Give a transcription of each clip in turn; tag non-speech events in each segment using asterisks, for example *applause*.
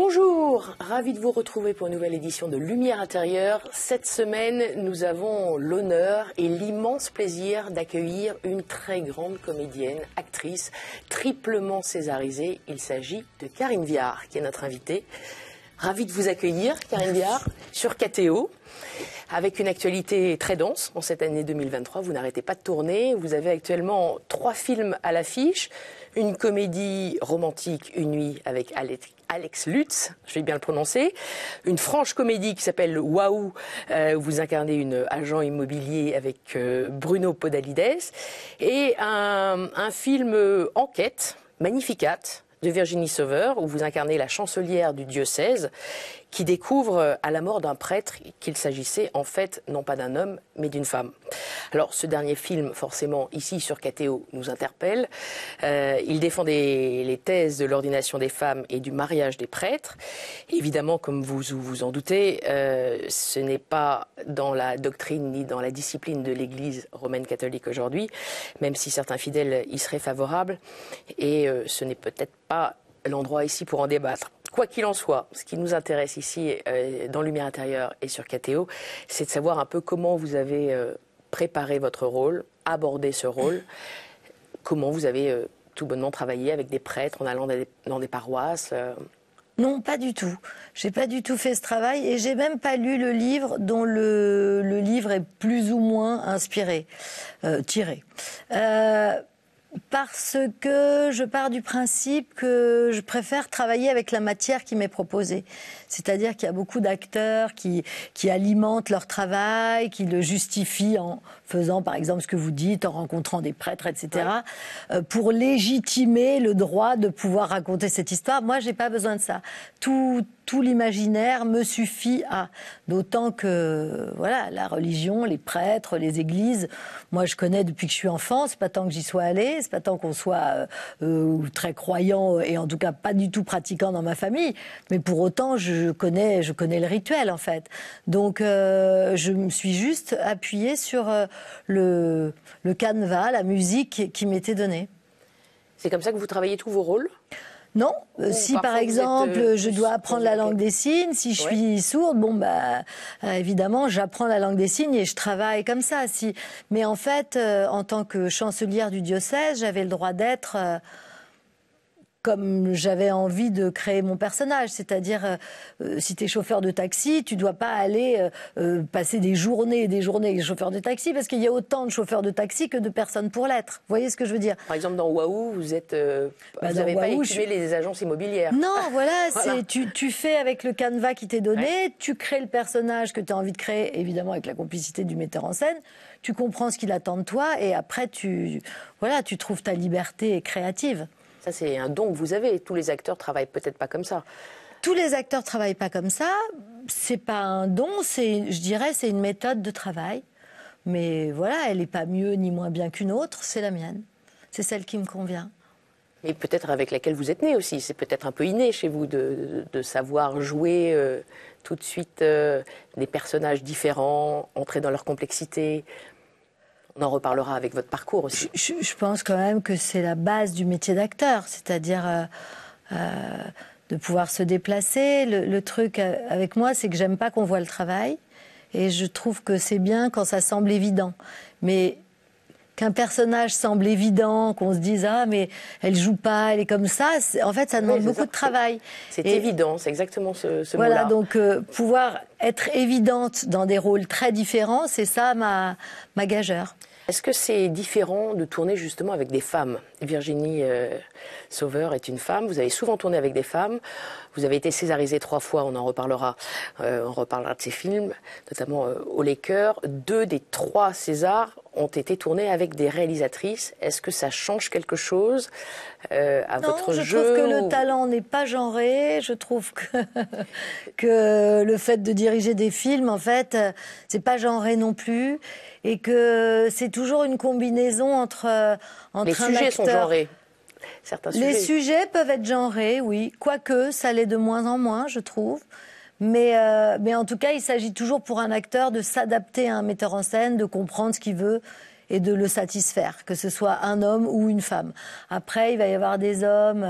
Bonjour, ravi de vous retrouver pour une nouvelle édition de Lumière intérieure. Cette semaine, nous avons l'honneur et l'immense plaisir d'accueillir une très grande comédienne, actrice, triplement césarisée. Il s'agit de Karine Viard, qui est notre invitée. Ravi de vous accueillir, Karine Viard, sur KTO. Avec une actualité très dense en cette année 2023, vous n'arrêtez pas de tourner. Vous avez actuellement trois films à l'affiche une comédie romantique, une nuit avec Alec Alex Lutz, je vais bien le prononcer, une franche comédie qui s'appelle Waouh, où vous incarnez une agent immobilier avec euh, Bruno Podalides, et un, film euh, Enquête, Magnificat, de Virginie Sauveur, où vous incarnez la chancelière du diocèse, qui découvre euh, à la mort d'un prêtre qu'il s'agissait en fait non pas d'un homme, mais d'une femme. Alors ce dernier film, forcément, ici sur KTO, nous interpelle. Euh, il défendait les thèses de l'ordination des femmes et du mariage des prêtres. Évidemment, comme vous vous en doutez, euh, ce n'est pas dans la doctrine ni dans la discipline de l'Église romaine catholique aujourd'hui, même si certains fidèles y seraient favorables. Et ce n'est peut-être pas l'endroit ici pour en débattre. Quoi qu'il en soit, ce qui nous intéresse ici euh, dans Lumière intérieure et sur KTO, c'est de savoir un peu comment vous avez euh, préparé votre rôle, abordé ce rôle, comment vous avez euh, tout bonnement travaillé avec des prêtres en allant dans des, paroisses. Non, pas du tout. J'ai pas du tout fait ce travail et j'ai même pas lu le livre dont le livre est plus ou moins inspiré, tiré. Parce que je pars du principe que je préfère travailler avec la matière qui m'est proposée. C'est-à-dire qu'il y a beaucoup d'acteurs qui, alimentent leur travail, qui le justifient en faisant par exemple ce que vous dites, en rencontrant des prêtres, etc., euh, pour légitimer le droit de pouvoir raconter cette histoire. Moi, j'ai pas besoin de ça. Tout, tout l'imaginaire me suffit à. D'autant que, voilà, la religion, les prêtres, les églises, moi je connais depuis que je suis enfant, c'est pas tant que j'y sois allée, c'est pas tant qu'on soit euh, euh, très croyant et en tout cas pas du tout pratiquant dans ma famille, mais pour autant je connais, je connais le rituel en fait. Donc je me suis juste appuyée sur le, le canevas, la musique qui m'était donnée. C'est comme ça que vous travaillez tous vos rôles non, euh, si par exemple euh, je dois apprendre la langue des signes, si je suis sourde, bon bah euh, évidemment j'apprends la langue des signes et je travaille comme ça. Si, mais en fait, en tant que chancelière du diocèse, j'avais le droit d'être comme j'avais envie de créer mon personnage. C'est-à-dire, euh, euh, si tu es chauffeur de taxi, tu dois pas aller euh, passer des journées et des journées chauffeur de taxi, parce qu'il y a autant de chauffeurs de taxi que de personnes pour l'être. Vous voyez ce que je veux dire Par exemple, dans Waouh, vous êtes, bah, vous n'avez pas écumé les agences immobilières. Non, *laughs* voilà, Tu, fais avec le canevas qui t'est donné, tu crées le personnage que tu as envie de créer, évidemment avec la complicité du metteur en scène tu comprends ce qu'il attend de toi et après tu voilà, tu trouves ta liberté créative. Ça, c'est un don que vous avez. Tous les acteurs travaillent peut-être pas comme ça. Tous les acteurs travaillent pas comme ça. C'est pas un don, c'est, je dirais, c'est une méthode de travail. Mais voilà, elle n'est pas mieux ni moins bien qu'une autre. C'est la mienne. C'est celle qui me convient. Et peut-être avec laquelle vous êtes né aussi. C'est peut-être un peu inné chez vous de, savoir jouer euh, tout de suite euh, des personnages différents, entrer dans leur complexité on en reparlera avec votre parcours aussi. Je, pense quand même que c'est la base du métier d'acteur, c'est-à-dire euh, euh, de pouvoir se déplacer. Le, truc euh, avec moi, c'est que j'aime pas qu'on voit le travail, et je trouve que c'est bien quand ça semble évident. Mais qu'un personnage semble évident, qu'on se dise ah mais elle joue pas, elle est comme ça. en fait, ça demande beaucoup de travail. C'est évident, c'est exactement ce, mot-là. Voilà, donc pouvoir être évidente dans des rôles très différents, c'est ça ma ma gageure. Est-ce que c'est différent de tourner justement avec des femmes Virginie euh, Sauveur est une femme, vous avez souvent tourné avec des femmes, vous avez été césarisée trois fois, on en reparlera, euh, on reparlera de ces films, notamment euh, Au Laker. Deux des trois Césars ont été tournés avec des réalisatrices. Est-ce que ça change quelque chose à votre je Non, Je trouve que le talent n'est pas genré, je trouve que, *laughs* que le fait de diriger des films, en fait, c'est pas genré non plus et que c'est toujours une combinaison entre, euh, entre Les sujets sont genrés. Certains Les sujets. peuvent être genrés, oui. Quoique, ça l'est de moins en moins, je trouve. Mais, euh, mais en tout cas, il s'agit toujours pour un acteur de s'adapter à un metteur en scène, de comprendre ce qu'il veut et de le satisfaire, que ce soit un homme ou une femme. Après, il va y avoir des hommes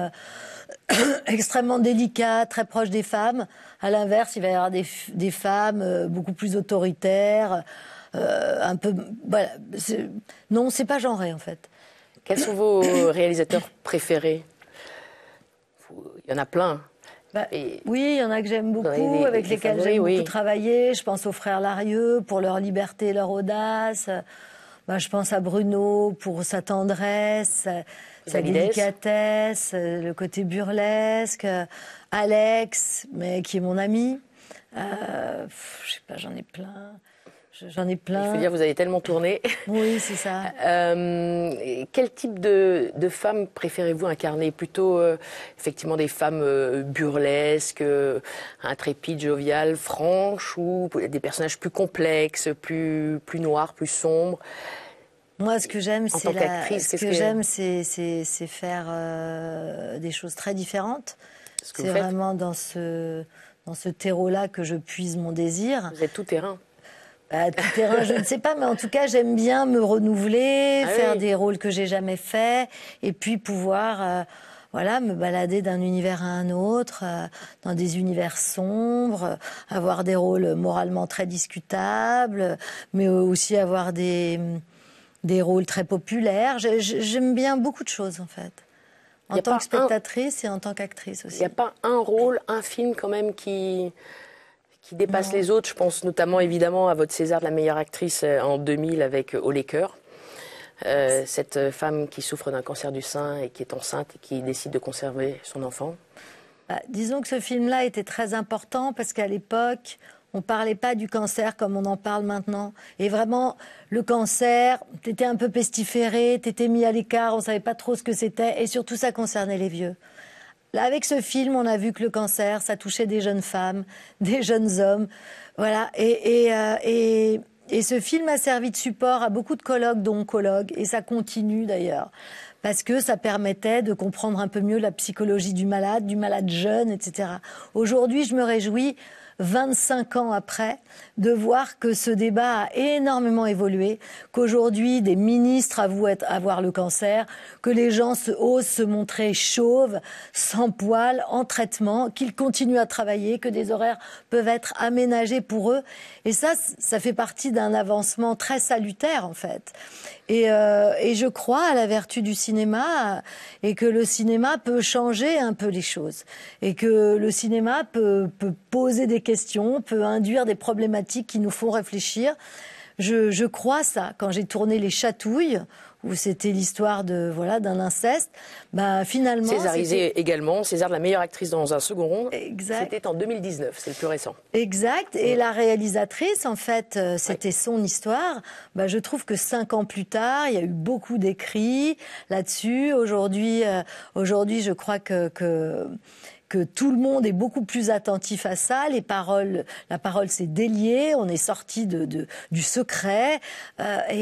euh, *coughs* extrêmement délicats, très proches des femmes. À l'inverse, il va y avoir des femmes beaucoup plus autoritaires. Euh, un peu. Voilà. Non, c'est pas genré en fait. Quels sont vos *coughs* réalisateurs préférés Il y en a plein. Bah, oui, il y en a que j'aime beaucoup, avec lesquels j'ai beaucoup travailler. Je pense aux frères Larieux pour leur liberté, leur audace. Bah, je pense à Bruno pour sa tendresse, sa délicatesse, le côté burlesque. Alex, mais qui est mon ami. Euh, je sais pas, j'en ai plein. J'en ai plein. Je veux dire, vous avez tellement tourné. *laughs* Oui, c'est ça. Euh, quel type de, de femmes préférez-vous incarner Plutôt, euh, effectivement, des femmes euh, burlesques, intrépides, joviales, franches, ou des personnages plus complexes, plus, plus noirs, plus sombres moi, ce que j'aime, c'est ce, que, j'aime, c'est faire des choses très différentes. C'est vraiment dans ce dans ce terreau-là que je puise mon désir. Vous êtes tout terrain tout bah, terrain, je ne sais pas, mais en tout cas, j'aime bien me renouveler, ah faire des rôles que j'ai jamais faits, et puis pouvoir, euh, voilà, me balader d'un univers à un autre, euh, dans des univers sombres, euh, avoir des rôles moralement très discutables, mais aussi avoir des des rôles très populaires. J'aime bien beaucoup de choses, en fait. En tant que spectatrice et en tant qu'actrice aussi. Il n'y a pas un rôle, un film quand même qui qui dépasse les autres. Je pense notamment évidemment à votre César de la meilleure actrice euh, en 2000 avec euh, Au Coeur. cette euh, femme qui souffre d'un cancer du sein et qui est enceinte et qui décide de conserver son enfant bah, Disons que ce film-là était très important parce qu'à l'époque, on ne parlait pas du cancer comme on en parle maintenant. Et vraiment, le cancer, étais un peu pestiféré, t'étais mis à l'écart, on ne savait pas trop ce que c'était et surtout ça concernait les vieux avec ce film, on a vu que le cancer, ça touchait des jeunes femmes, *laughs* des jeunes hommes. Voilà. Euh, et, ce film a servi de support à beaucoup de colloques d'oncologues, et ça continue d'ailleurs parce que ça permettait de comprendre un peu mieux la psychologie du malade, du malade jeune, etc. Aujourd'hui, je me réjouis 25 ans après, de voir que ce débat a énormément évolué, qu'aujourd'hui des ministres avouent avoir le cancer, que les gens se osent se montrer chauves, sans poils, en traitement, qu'ils continuent à travailler, que des horaires peuvent être aménagés pour eux. Et ça, ça fait partie d'un avancement très salutaire en fait. Euh, et, je crois à la vertu du cinéma et que le cinéma peut changer un peu les choses et que le cinéma peut, poser des questions, peut induire des problématiques qui nous font réfléchir. Je, je crois ça. Quand j'ai tourné Les Chatouilles, où c'était l'histoire de voilà d'un inceste. Ben finalement. Césarisé également, César de la meilleure actrice dans un second rond. C'était en 2019, c'est le plus récent. Exact. Et la réalisatrice, en fait, euh, c'était son histoire. Ben je trouve que cinq ans plus tard, il y a eu beaucoup d'écrits là-dessus. Aujourd'hui, euh, aujourd'hui, je crois que que tout le monde est beaucoup plus attentif à ça. Les paroles, la parole s'est déliée, on est sorti de, de, du secret. Euh, et,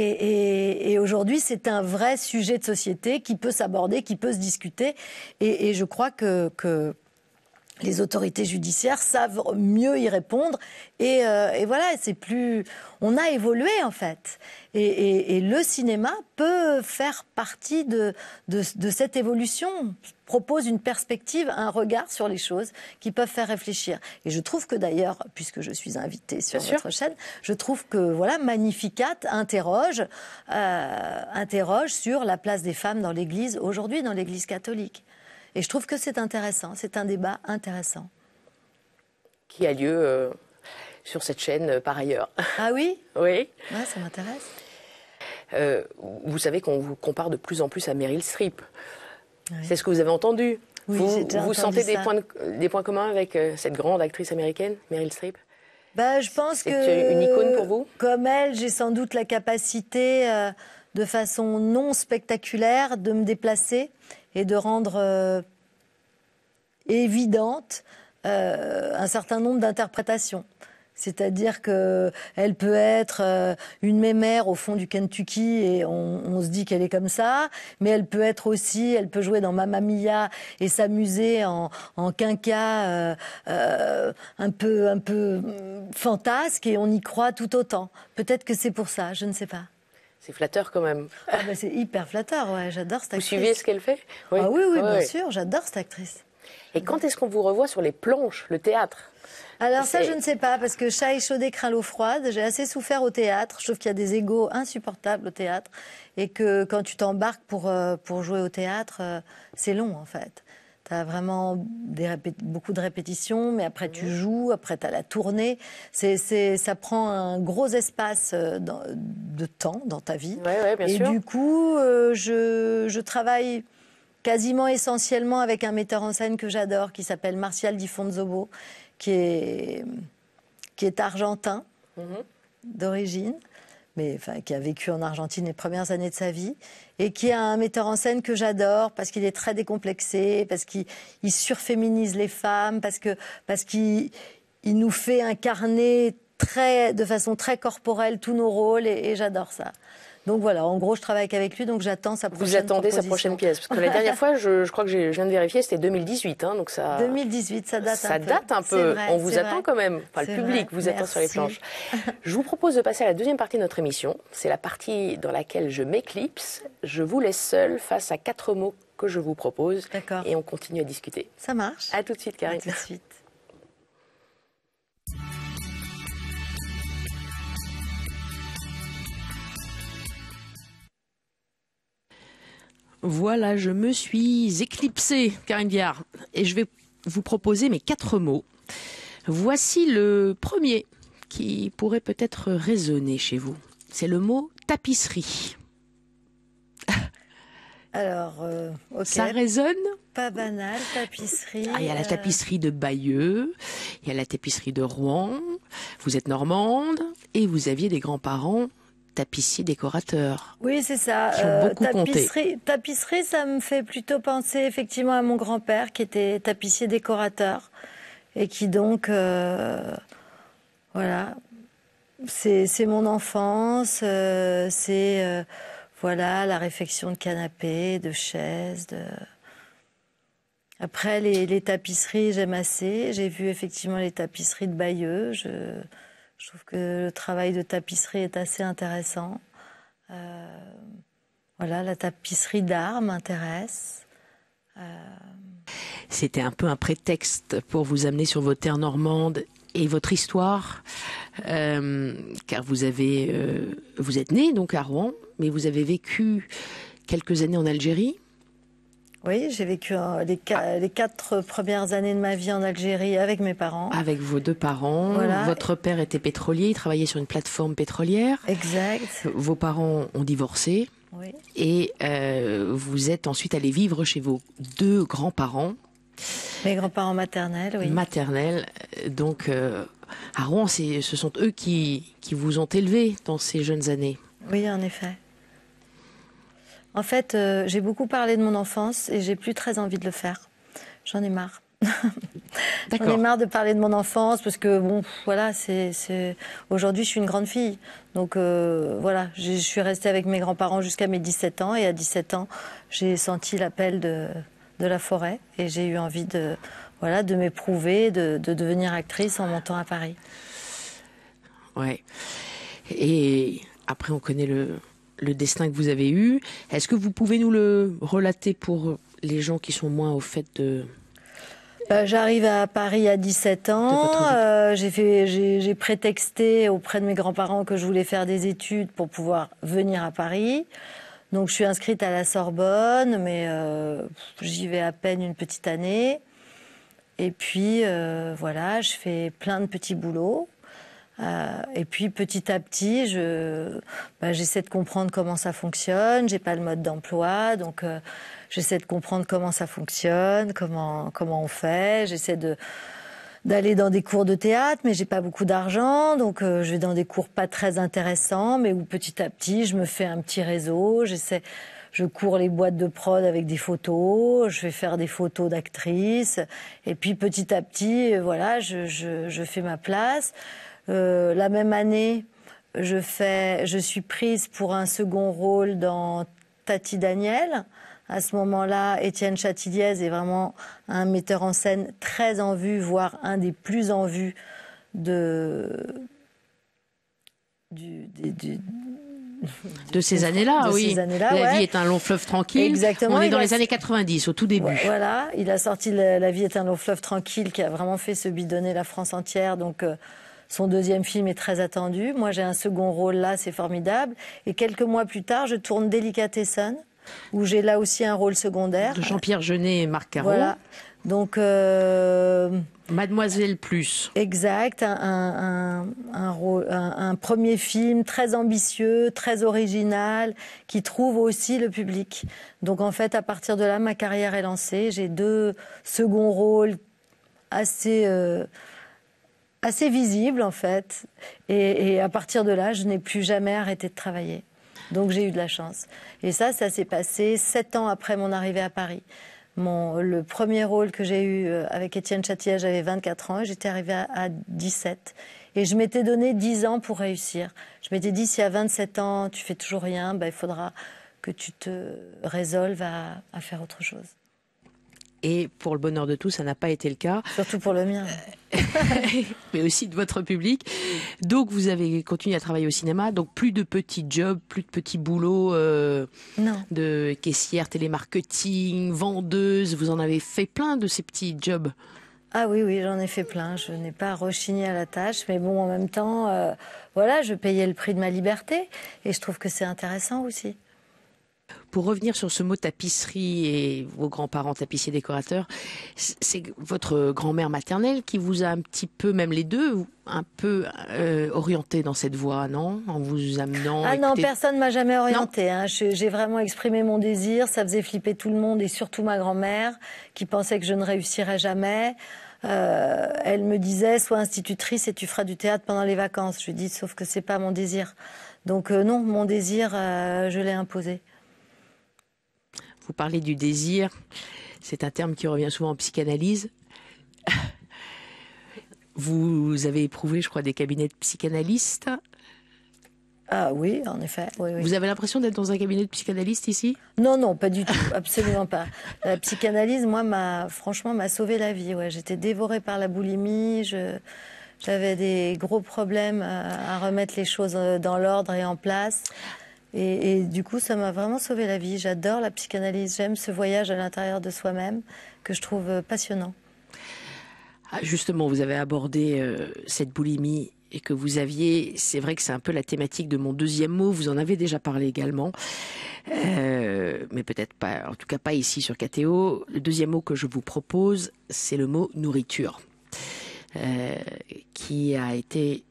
et, et aujourd'hui, c'est un vrai sujet de société qui peut s'aborder, qui peut se discuter. Et, et je crois que, que les autorités judiciaires savent mieux y répondre. Et, euh, et voilà, c'est plus. On a évolué en fait. Et, et, et le cinéma peut faire partie de, de, de cette évolution propose une perspective, un regard sur les choses qui peuvent faire réfléchir. Et je trouve que d'ailleurs, puisque je suis invitée sur votre chaîne, je trouve que voilà, Magnificat interroge, euh, interroge sur la place des femmes dans l'Église aujourd'hui, dans l'Église catholique. Et je trouve que c'est intéressant, c'est un débat intéressant. Qui a lieu euh, sur cette chaîne euh, par ailleurs. Ah oui *laughs* Oui. ça m'intéresse. vous savez qu'on vous compare de plus en plus à Meryl Streep. C'est ce que vous avez entendu. vous, vous sentez des points, communs avec euh, cette grande actrice américaine, Meryl Streep bah, Je pense que. une icône pour vous Comme elle, j'ai sans doute la capacité, euh, de façon non spectaculaire, de me déplacer et de rendre euh, évidente un certain nombre d'interprétations. C'est-à-dire qu'elle peut être euh, une mémère au fond du Kentucky et on, se dit qu'elle est comme ça, mais elle peut être aussi, elle peut jouer dans Mamma Mia et s'amuser en, en quinca euh, euh, un peu un peu mm, fantasque et on y croit tout autant. Peut-être que c'est pour ça, je ne sais pas. C'est flatteur quand même. Ah, bah, c'est hyper flatteur, ouais, j'adore cette actrice. Vous suivez ce qu'elle fait ah oui. oui, ah oui, bien sûr, j'adore cette actrice. Et quand est-ce qu'on vous revoit sur les planches, le théâtre alors ça, je ne sais pas, parce que chat et craint l'eau froide. J'ai assez souffert au théâtre. Je trouve qu'il y a des égaux insupportables au théâtre. Et que quand tu t'embarques pour, euh, pour jouer au théâtre, euh, c'est long, en fait. Tu as vraiment des beaucoup de répétitions, mais après tu mhm. joues, après tu as la tournée. C'est, ça prend un gros espace euh, de temps dans ta vie. Ouais, ouais, bien et du coup, je, je travaille quasiment essentiellement avec un metteur en scène que j'adore, qui s'appelle Martial Di Fonzobo, qui est, argentin mhm. d'origine, mais qui a vécu en Argentine les premières années de sa vie, et qui est un metteur en scène que j'adore parce qu'il est très décomplexé, parce qu'il surféminise les femmes, parce qu'il parce nous fait incarner très, de façon très corporelle tous nos rôles, et j'adore ça. Donc voilà, en gros, je travaille avec lui, donc j'attends sa prochaine pièce. Vous attendez sa prochaine pièce, parce que la dernière *laughs* fois, je, crois que je viens de vérifier, c'était 2018, hein, donc ça. 2018, ça date un peu. Ça date un peu. On vous attend quand même. Enfin, le public vous attend sur les planches. *laughs* je vous propose de passer à la deuxième partie de notre émission. C'est la partie dans laquelle je m'éclipse. Je vous laisse seul face à quatre mots que je vous propose. D'accord. Et on continue à discuter. Ça marche. À tout de suite, Karine. À tout de suite. Voilà, je me suis éclipsée, Karine Viard, et je vais vous proposer mes quatre mots. Voici le premier qui pourrait peut-être résonner chez vous. C'est le mot tapisserie. *laughs* Alors, euh, ça résonne Pas banal, tapisserie. Ah, il y a la euh, tapisserie de Bayeux, il y a la tapisserie de Rouen. Vous êtes normande et vous aviez des grands-parents Tapissier décorateur. Oui, c'est ça. Euh, tapisserie, tapisserie, ça me fait plutôt penser effectivement à mon grand-père qui était tapissier décorateur et qui donc, euh, voilà, c'est mon enfance, euh, c'est voilà la réfection de canapés, de chaises, de... Après, les, les tapisseries, j'aime assez. J'ai vu effectivement les tapisseries de Bayeux. Je, je trouve que le travail de tapisserie est assez intéressant. Euh, voilà, la tapisserie d'art m'intéresse. Euh, C'était un peu un prétexte pour vous amener sur vos terres normandes et votre histoire, euh, car vous avez, vous êtes né donc à Rouen, mais vous avez vécu quelques années en Algérie. Oui, j'ai vécu ah. les, quatre premières années de ma vie en Algérie avec mes parents. Avec vos deux parents. Voilà. Votre père était pétrolier, il travaillait sur une plateforme pétrolière. Exact. Vos parents ont divorcé. Oui. Et euh, vous êtes ensuite allé vivre chez vos deux grands-parents. Mes grands-parents maternels, oui. Maternels. Euh, donc, euh, à Rouen, ce sont eux qui, qui vous ont élevé dans ces jeunes années. Oui, en effet. En fait, euh, j'ai beaucoup parlé de mon enfance et j'ai plus très envie de le faire. J'en ai marre. *laughs* J'en ai marre de parler de mon enfance parce que bon, voilà, c'est aujourd'hui je suis une grande fille, donc euh, voilà, je suis restée avec mes grands-parents jusqu'à mes 17 ans et à 17 ans j'ai senti l'appel de la forêt et j'ai eu envie de voilà de m'éprouver, de, de devenir actrice en montant à Paris. Ouais. Et après on connaît le le destin que vous avez eu. Est-ce que vous pouvez nous le relater pour les gens qui sont moins au fait de... Euh, j'arrive à Paris à 17 ans. Euh, j'ai prétexté auprès de mes grands-parents que je voulais faire des études pour pouvoir venir à Paris. Donc je suis inscrite à la Sorbonne, mais euh, j'y vais à peine une petite année. Et puis voilà, je fais plein de petits boulots. Euh, et puis petit à petit, je, bah, j'essaie de comprendre comment ça fonctionne. J'ai pas le mode d'emploi, donc euh, j'essaie de comprendre comment ça fonctionne, comment comment on fait. J'essaie de d'aller dans des cours de théâtre, mais j'ai pas beaucoup d'argent, donc euh, je vais dans des cours pas très intéressants, mais où petit à petit, je me fais un petit réseau. J'essaie je cours les boîtes de prod avec des photos, je vais faire des photos d'actrices, et puis petit à petit, euh, voilà, je, je, je fais ma place. Euh, la même année, je, fais, je suis prise pour un second rôle dans Tati Daniel. À ce moment-là, Étienne Châtilliez est vraiment un metteur en scène très en vue, voire un des plus en vue de, du, de ces années-là, oui. la vie est un long fleuve tranquille. Exactement. On est dans les années 90, au tout début. voilà, il a sorti la, vie est un long fleuve tranquille, qui a vraiment fait se bidonner la France entière. Donc euh, son deuxième film est très attendu. Moi, j'ai un second rôle là, c'est formidable. Et quelques mois plus tard, je tourne Delicatessen, où j'ai là aussi un rôle secondaire. De Jean-Pierre Jeunet et Marc Caro. Voilà. Donc. Euh... Mademoiselle Plus. Exact, un, un, un, un, premier film très ambitieux, très original, qui trouve aussi le public. Donc en fait, à partir de là, ma carrière est lancée. J'ai deux seconds rôles assez... Euh assez visible en fait. Et, à partir de là, je n'ai plus jamais arrêté de travailler. Donc j'ai eu de la chance. Et ça, ça s'est passé sept ans après mon arrivée à Paris. Mon, le premier rôle que j'ai eu euh, avec Étienne Châtillet, j'avais 24 ans j'étais arrivée à, 17. Et je m'étais donné 10 ans pour réussir. Je m'étais dit, si à 27 ans, tu fais toujours rien, ben, il faudra que tu te résolves à faire autre chose. Et pour le bonheur de tous, ça n'a pas été le cas. Surtout pour le mien. Euh, *laughs* mais aussi de votre public. Donc vous avez continué à travailler au cinéma, donc plus de petits jobs, plus de petits boulots euh, de caissière, télémarketing, vendeuse. Vous en avez fait plein de ces petits jobs. Ah oui, oui, j'en ai fait plein. Je n'ai pas rechigné à la tâche, mais bon, en même temps, euh, voilà, je payais le prix de ma liberté et je trouve que c'est intéressant aussi. Pour revenir sur ce mot tapisserie et vos grands-parents tapissiers décorateurs, c'est votre grand-mère maternelle qui vous a un petit peu, même les deux, un peu euh, orienté dans cette voie, non En vous amenant. Ah non, personne m'a jamais orienté. Hein. J'ai vraiment exprimé mon désir. Ça faisait flipper tout le monde et surtout ma grand-mère qui pensait que je ne réussirais jamais. Euh, elle me disait sois institutrice et tu feras du théâtre pendant les vacances. Je lui dis sauf que ce c'est pas mon désir. Donc euh, non, mon désir, je l'ai imposé. Vous parlez du désir. C'est un terme qui revient souvent en psychanalyse. *laughs* Vous avez éprouvé, je crois, des cabinets de psychanalystes. Ah oui, en effet. Vous avez l'impression d'être dans un cabinet de psychanalyste ici Non, non, pas du tout, absolument pas. La psychanalyse, moi, m'a franchement m'a sauvé la vie. Ouais, j'étais dévorée par la boulimie. Je, j'avais des gros problèmes euh, à remettre les choses euh, dans l'ordre et en place. Et, du coup, ça m'a vraiment sauvé la vie. J'adore la psychanalyse, j'aime ce voyage à l'intérieur de soi-même que je trouve euh, passionnant. Ah, justement, vous avez abordé euh, cette boulimie et que vous aviez, c'est vrai que c'est un peu la thématique de mon deuxième mot, vous en avez déjà parlé également, euh, mais peut-être pas, en tout cas pas ici sur KTO. Le deuxième mot que je vous propose, c'est le mot nourriture, qui a été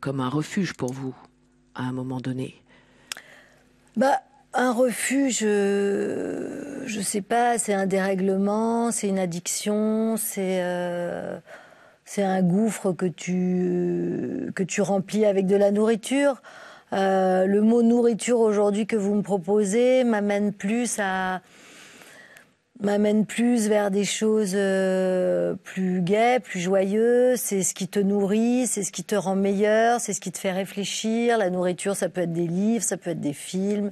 comme un refuge pour vous à un moment donné. Bah, un refuge, je euh, je sais pas, c'est un dérèglement, c'est une addiction, c'est euh, c'est un gouffre que tu que tu remplis avec de la nourriture. Euh, le mot nourriture aujourd'hui que vous me proposez m'amène plus à m'amène plus vers des choses euh, plus gaies, plus joyeuses. C'est ce qui te nourrit, c'est ce qui te rend meilleur, c'est ce qui te fait réfléchir. La nourriture, ça peut être des livres, ça peut être des films.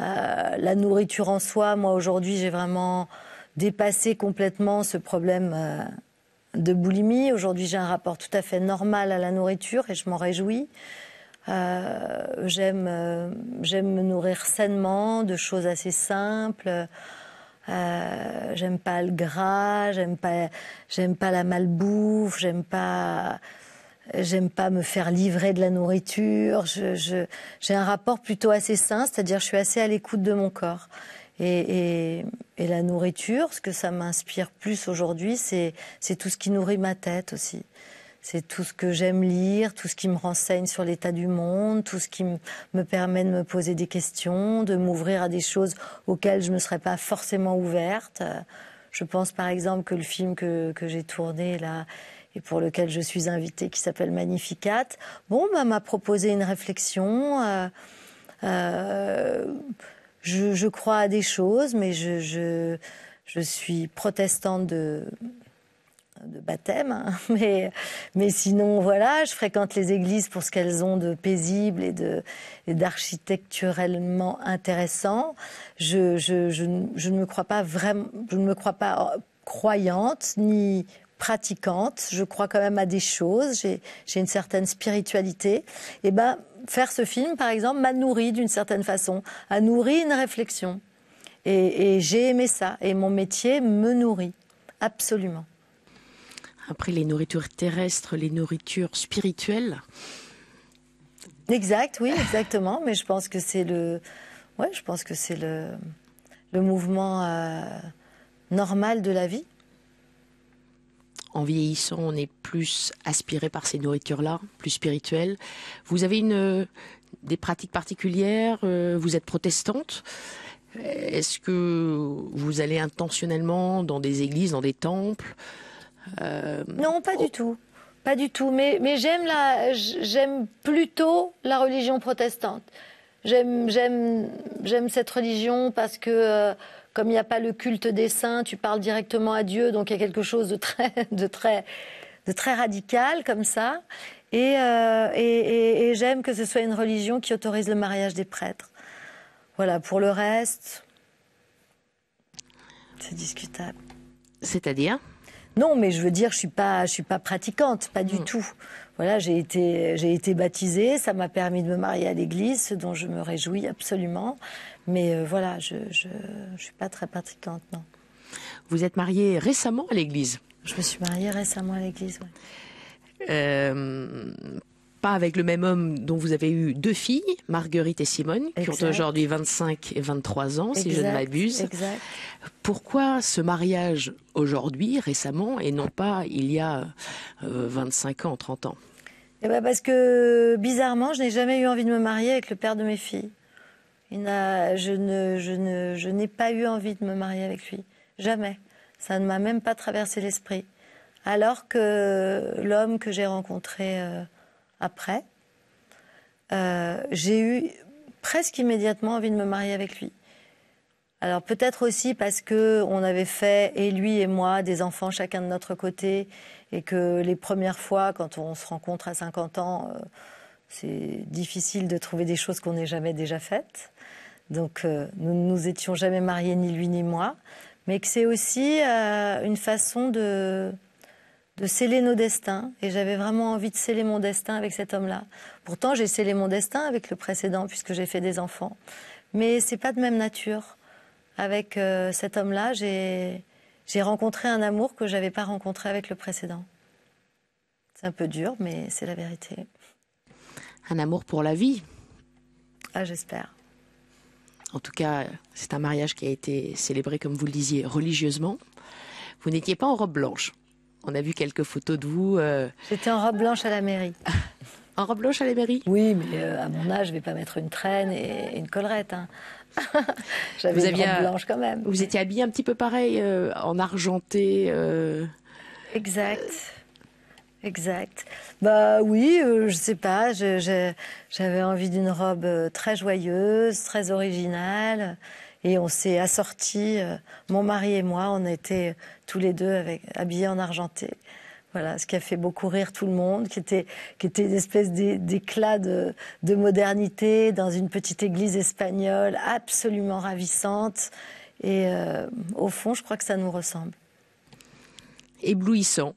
Euh, la nourriture en soi, moi aujourd'hui, j'ai vraiment dépassé complètement ce problème euh, de boulimie. Aujourd'hui, j'ai un rapport tout à fait normal à la nourriture et je m'en réjouis. j'aime, j'aime me nourrir sainement de choses assez simples. Euh, j'aime pas le gras, j'aime pas, j'aime pas la malbouffe, j'aime pas, j'aime pas me faire livrer de la nourriture. j'ai un rapport plutôt assez sain, c'est-à-dire je suis assez à l'écoute de mon corps. Et, et, et, la nourriture, ce que ça m'inspire plus aujourd'hui, c'est tout ce qui nourrit ma tête aussi. C'est tout ce que j'aime lire, tout ce qui me renseigne sur l'état du monde, tout ce qui me permet de me poser des questions, de m'ouvrir à des choses auxquelles je ne serais pas forcément ouverte. Je pense par exemple que le film que, j'ai tourné là et pour lequel je suis invitée, qui s'appelle Magnificat, bon, bah, m'a proposé une réflexion. Euh, euh, je, crois à des choses, mais je, je suis protestante de, de baptême, hein, *laughs* mais, mais sinon, voilà, je fréquente les églises pour ce qu'elles ont de paisible et, de, d'architecturellement intéressant. Je, je, je, je, ne me crois pas vraiment, je ne me crois pas croyante ni pratiquante. Je crois quand même à des choses. J'ai, j'ai une certaine spiritualité. Et eh ben, faire ce film, par exemple, m'a nourri d'une certaine façon, a nourri une réflexion. et j'ai aimé ça. Et mon métier me nourrit. Absolument après les nourritures terrestres, les nourritures spirituelles. Exact, oui, exactement. Mais je pense que c'est le, ouais, je pense que c'est le, mouvement euh, normal de la vie. En vieillissant, on est plus aspiré par ces nourritures-là, plus spirituelles. Vous avez une, des pratiques particulières. Euh, vous êtes protestante. Est-ce que vous allez intentionnellement dans des églises, dans des temples euh, non, pas du oh. tout. Pas du tout. Mais, j'aime, la, j'aime plutôt la religion protestante. J'aime, cette religion parce que, euh, comme il n'y a pas le culte des saints, tu parles directement à Dieu, donc il y a quelque chose de très, *laughs* très, de très radical comme ça. Euh, et j'aime que ce soit une religion qui autorise le mariage des prêtres. Voilà, pour le reste, c'est discutable. C'est-à-dire non, mais je veux dire, je suis pas, je suis pas pratiquante, pas du mm. tout. Voilà, j'ai été, j'ai été baptisée, ça m'a permis de me marier à l'église, ce dont je me réjouis absolument. Mais euh, voilà, je, ne suis pas très pratiquante, non. Vous êtes mariée récemment à l'église. Je me suis mariée récemment à l'église. oui. Euh avec le même homme dont vous avez eu deux filles, Marguerite et Simone, qui ont aujourd'hui 25 et 23 ans, si je ne m'abuse. Pourquoi ce mariage aujourd'hui, récemment, et non pas il y a 25 euh, ans, 30 ans eh ben, Parce que, bizarrement, je n'ai jamais eu envie de me marier avec le père de mes filles. Il je, n'ai pas eu envie de me marier avec lui. Jamais. Ça ne m'a même pas traversé l'esprit. Alors que l'homme que j'ai rencontré euh, après, euh, j'ai eu presque immédiatement envie de me marier avec lui. Alors peut-être aussi parce que on avait fait et lui et moi des enfants chacun de notre côté et que les premières fois quand on se rencontre à 50 ans euh, c'est difficile de trouver des choses qu'on n'ait jamais déjà faites. Donc euh, nous ne nous étions jamais mariés ni lui ni moi mais que c'est aussi une façon de de sceller nos destins. Et j'avais vraiment envie de sceller mon destin avec cet homme-là. Pourtant, j'ai scellé mon destin avec le précédent, puisque j'ai fait des enfants. Mais c'est pas de même nature. Avec euh, cet homme-là, j'ai, rencontré un amour que je n'avais pas rencontré avec le précédent. C'est un peu dur, mais c'est la vérité. Un amour pour la vie. Ah, j'espère. En tout cas, c'est un mariage qui a été célébré, comme vous le disiez, religieusement. Vous n'étiez pas en robe blanche. On a vu quelques photos de vous. Euh. J'étais en robe blanche à la mairie. en robe blanche à la mairie Oui, mais euh, à mon âge, je vais pas mettre une traîne et une collerette. Hein. *laughs* J'avais une robe blanche quand même. Vous étiez habillée un petit peu pareil, euh, en argenté. Exact. Exact. Bah oui, je je sais pas. J'avais envie d'une robe très joyeuse, très originale. Et on s'est assortis, euh, mon mari et moi, on été tous les deux avec, habillés en argenté. Voilà, ce qui a fait beaucoup rire tout le monde, qui était, qui était une espèce d'éclat de, modernité dans une petite église espagnole absolument ravissante. Et euh, au fond, je crois que ça nous ressemble. Éblouissant.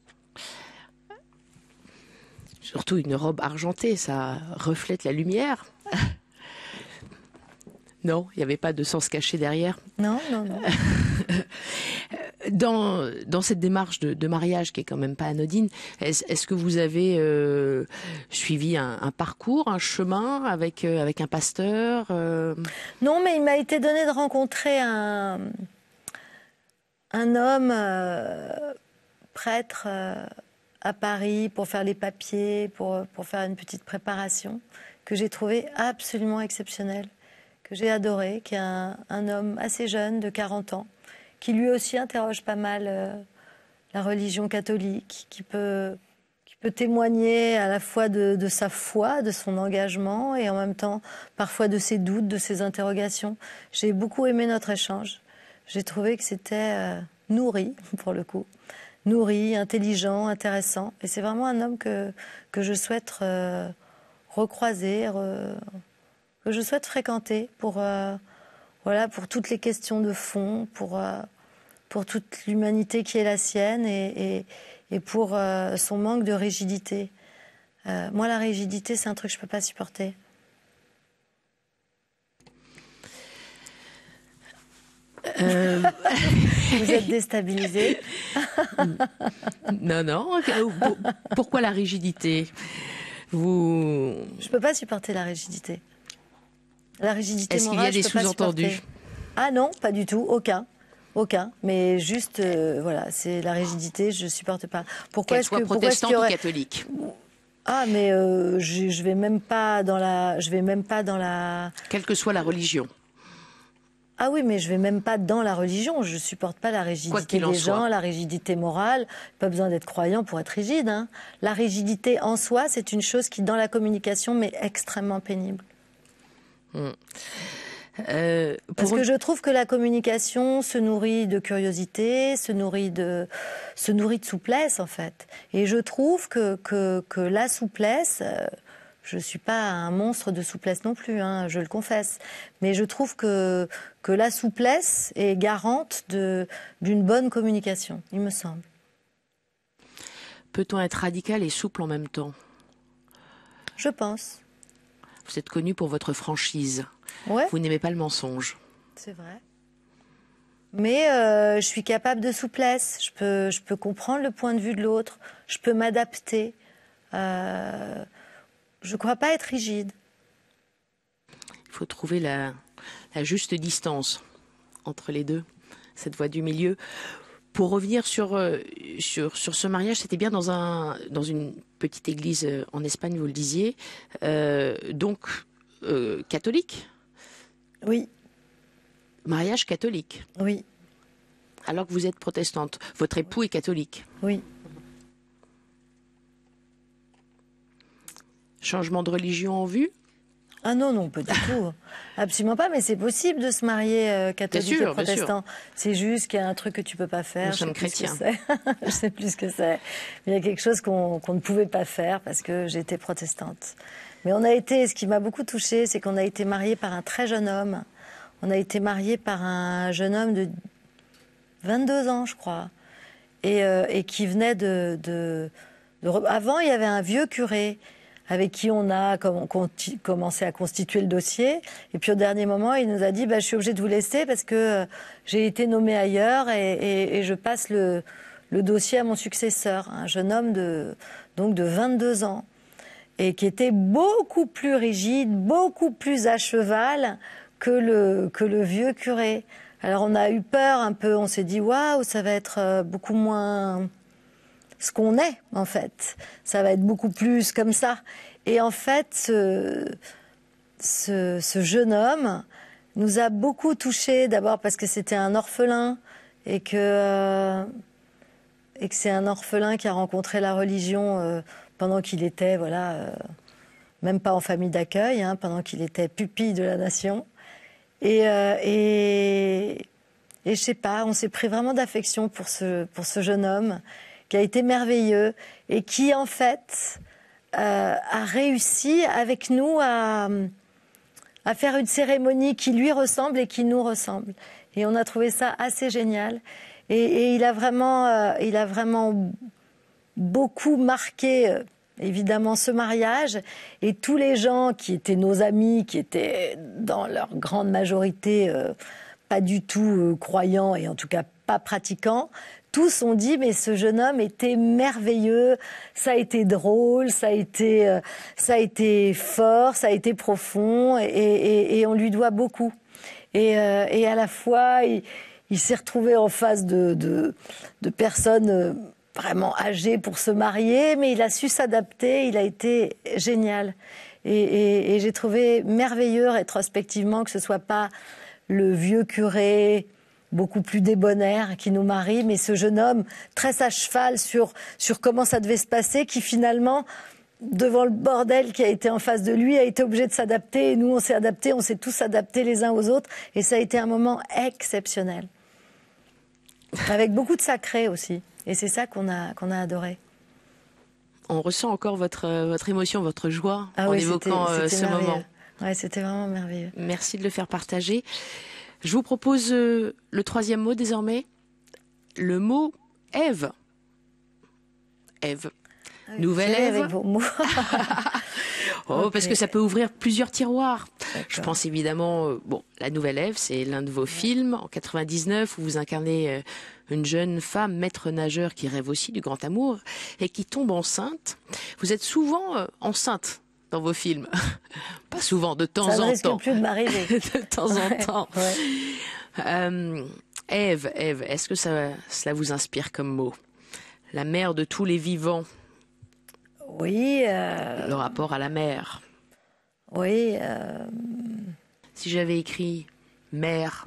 Surtout une robe argentée, ça reflète la lumière. *laughs* Non, il n'y avait pas de sens caché derrière. Non, non, non. Euh, dans, cette démarche de, mariage qui est quand même pas anodine, est-ce que vous avez euh, suivi un, parcours, un chemin avec, euh, avec un pasteur Non, mais il m'a été donné de rencontrer un, un homme prêtre à Paris pour faire les papiers, pour, pour faire une petite préparation que j'ai trouvé absolument exceptionnelle que j'ai adoré, qui est un, homme assez jeune, de 40 ans, qui lui aussi interroge pas mal euh, la religion catholique, qui peut, qui peut témoigner à la fois de, sa foi, de son engagement, et en même temps parfois de ses doutes, de ses interrogations. J'ai beaucoup aimé notre échange. J'ai trouvé que c'était euh, nourri, *laughs* pour le coup nourri, intelligent, intéressant. Et c'est vraiment un homme que, que je souhaite euh, recroiser, je souhaite fréquenter pour, euh, voilà, pour toutes les questions de fond, pour, euh, pour toute l'humanité qui est la sienne et, pour euh, son manque de rigidité. moi, la rigidité, c'est un truc que je ne peux pas supporter. Vous êtes déstabilisé. non, non. Pourquoi la rigidité Vous. Je peux pas supporter la rigidité. La rigidité Est-ce qu'il y a des sous-entendus Ah non, pas du tout, aucun. Aucun, mais juste, euh, voilà, c'est la rigidité, je ne supporte pas. Pourquoi est-ce que, protestante ou catholique ah, mais euh, je, ne vais même pas dans la, vais même pas dans la. Quelle que soit la religion. Ah oui, mais je ne vais même pas dans la religion. Je ne supporte pas la rigidité des gens, la rigidité morale. Pas besoin d'être croyant pour être rigide. Hein. La rigidité en soi, c'est une chose qui, dans la communication, m'est extrêmement pénible. Mm. Euh, Parce que je trouve que la communication se nourrit de curiosité, se nourrit de, se nourrit de souplesse en fait. Et je trouve que, que, la souplesse, euh, je ne suis pas un monstre de souplesse non plus, hein, je le confesse, mais je trouve que, que la souplesse est garante d'une bonne communication, il me semble. Peut-on être radical et souple en même temps Je pense. Vous êtes connu pour votre franchise. Vous n'aimez pas le mensonge. C'est vrai. Mais euh, je suis capable de souplesse. Je peux, je peux comprendre le point de vue de l'autre. Je peux m'adapter. Euh, je ne crois pas être rigide. Il faut trouver la, la juste distance entre les deux, cette voie du milieu. Pour revenir sur, euh, sur, sur ce mariage, c'était bien dans, un, dans une petite église euh, en Espagne, vous le disiez, euh, donc euh, catholique. Oui. Mariage catholique. Oui. Alors que vous êtes protestante, votre époux est catholique. Oui. Changement de religion en vue ah non, non, pas du *laughs* tout. Absolument pas, mais c'est possible de se marier euh, catholique et protestant. C'est juste qu'il y a un truc que tu peux pas faire. Nous sommes *laughs* je sais plus ce que c'est. Il y a quelque chose qu'on ne pouvait pas faire parce que j'étais protestante. Mais on a été, ce qui m'a beaucoup touchée, c'est qu'on a été marié par un très jeune homme. On a été marié par un jeune homme de 22 ans, je crois, et, euh, et qui venait de, de, de... Avant, il y avait un vieux curé avec qui on a commencé à constituer le dossier. Et puis au dernier moment, il nous a dit bah, je suis obligé de vous laisser parce que euh, j'ai été nommé ailleurs et, je passe le, dossier à mon successeur, un jeune homme de donc de 22 ans et qui était beaucoup plus rigide, beaucoup plus à cheval que le que le vieux curé. Alors on a eu peur un peu, on s'est dit waouh, ça va être euh, beaucoup moins ce qu'on est, en fait. Ça va être beaucoup plus comme ça. Et en fait, ce, jeune homme nous a beaucoup touchés, d'abord parce que c'était un orphelin et que, euh, c'est un orphelin qui a rencontré la religion euh, pendant qu'il était, voilà, euh, même pas en famille d'accueil, hein, pendant qu'il était pupille de la nation. Et, et, et je sais pas, on s'est pris vraiment d'affection pour ce jeune homme qui a été merveilleux et qui, en fait, euh, a réussi avec nous à, faire une cérémonie qui lui ressemble et qui nous ressemble. Et on a trouvé ça assez génial. Et, il, a vraiment, euh, il a vraiment beaucoup marqué, euh, évidemment, ce mariage. Et tous les gens qui étaient nos amis, qui étaient dans leur grande majorité pas du tout croyants et en tout cas pas pratiquants, tous ont dit mais ce jeune homme était merveilleux, ça a été drôle, ça a été, euh, ça a été fort, ça a été profond et, on lui doit beaucoup. Et, euh, à la fois, il, s'est retrouvé en face de, de, de, personnes euh, vraiment âgées pour se marier, mais il a su s'adapter, il a été génial. Et, j'ai trouvé merveilleux rétrospectivement que ce soit pas le vieux curé, beaucoup plus débonnaire qui nous marie, mais ce jeune homme très à cheval sur, sur comment ça devait se passer, qui finalement devant le bordel qui a été en face de lui, a été obligé de s'adapter. Et nous, on s'est adapté, on s'est tous adaptés les uns aux autres. Et ça a été un moment exceptionnel. Avec beaucoup de sacré aussi. Et c'est ça qu'on a, a adoré. On ressent encore votre, votre émotion, votre joie ah en évoquant euh, ce moment. Ouais, c'était vraiment merveilleux. Merci de le faire partager. Je vous propose euh, le troisième mot désormais, le mot Ève. Ève. Ah Nouvelle Ève. *laughs* *laughs* oh, parce que ça peut ouvrir plusieurs tiroirs. Je pense évidemment, euh, bon, La Nouvelle Ève, c'est l'un de vos films en 99 où vous incarnez euh, une jeune femme maître nageur qui rêve aussi du grand amour et qui tombe enceinte. Vous êtes souvent enceinte dans vos films. *laughs* Pas souvent, de temps en Ça en risque plus de m'arriver. *laughs* de temps en temps. Ouais. Ève, euh, est-ce que ça, cela vous inspire comme mot La mère de tous les vivants. Oui. Euh, Le rapport à la mère. Oui. Euh, si j'avais écrit mère.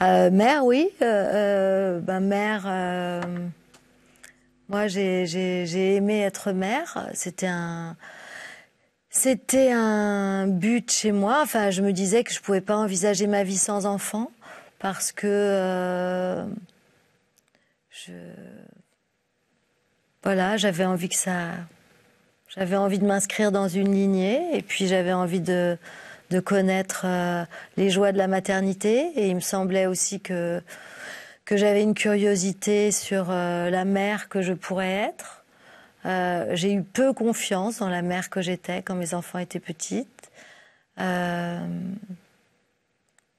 mère, oui. Ben, mère. Moi, j'ai aimé être mère. C'était un c'était un but chez moi. Enfin, je me disais que je ne pouvais pas envisager ma vie sans enfant parce que euh, voilà, j'avais envie que ça, j'avais envie de m'inscrire dans une lignée et puis j'avais envie de, connaître euh, les joies de la maternité et il me semblait aussi que j'avais une curiosité sur euh, la mère que je pourrais être euh, j'ai eu peu confiance dans la mère que j'étais quand mes enfants étaient petites. Euh,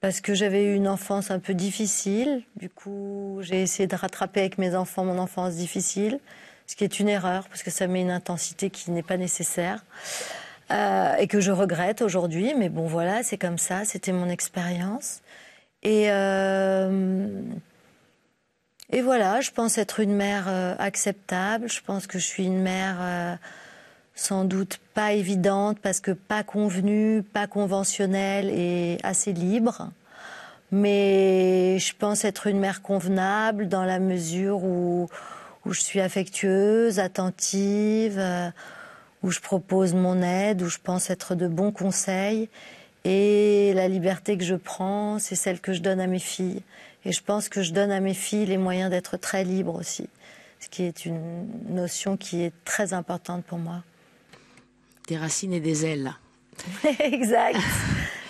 parce que j'avais eu une enfance un peu difficile. Du coup, j'ai essayé de rattraper avec mes enfants mon enfance difficile, ce qui est une erreur, parce que ça met une intensité qui n'est pas nécessaire. Euh, et que je regrette aujourd'hui, mais bon voilà, c'est comme ça, c'était mon expérience. Et et voilà, je pense être une mère euh, acceptable. Je pense que je suis une mère euh, sans doute pas évidente parce que pas convenue, pas conventionnelle et assez libre. Mais je pense être une mère convenable dans la mesure où, je suis affectueuse, attentive, euh, où je propose mon aide, où je pense être de bons conseils. Et la liberté que je prends, c'est celle que je donne à mes filles. Et je pense que je donne à mes filles les moyens d'être très libres aussi, ce qui est une notion qui est très importante pour moi. Des racines et des ailes. *laughs* exact,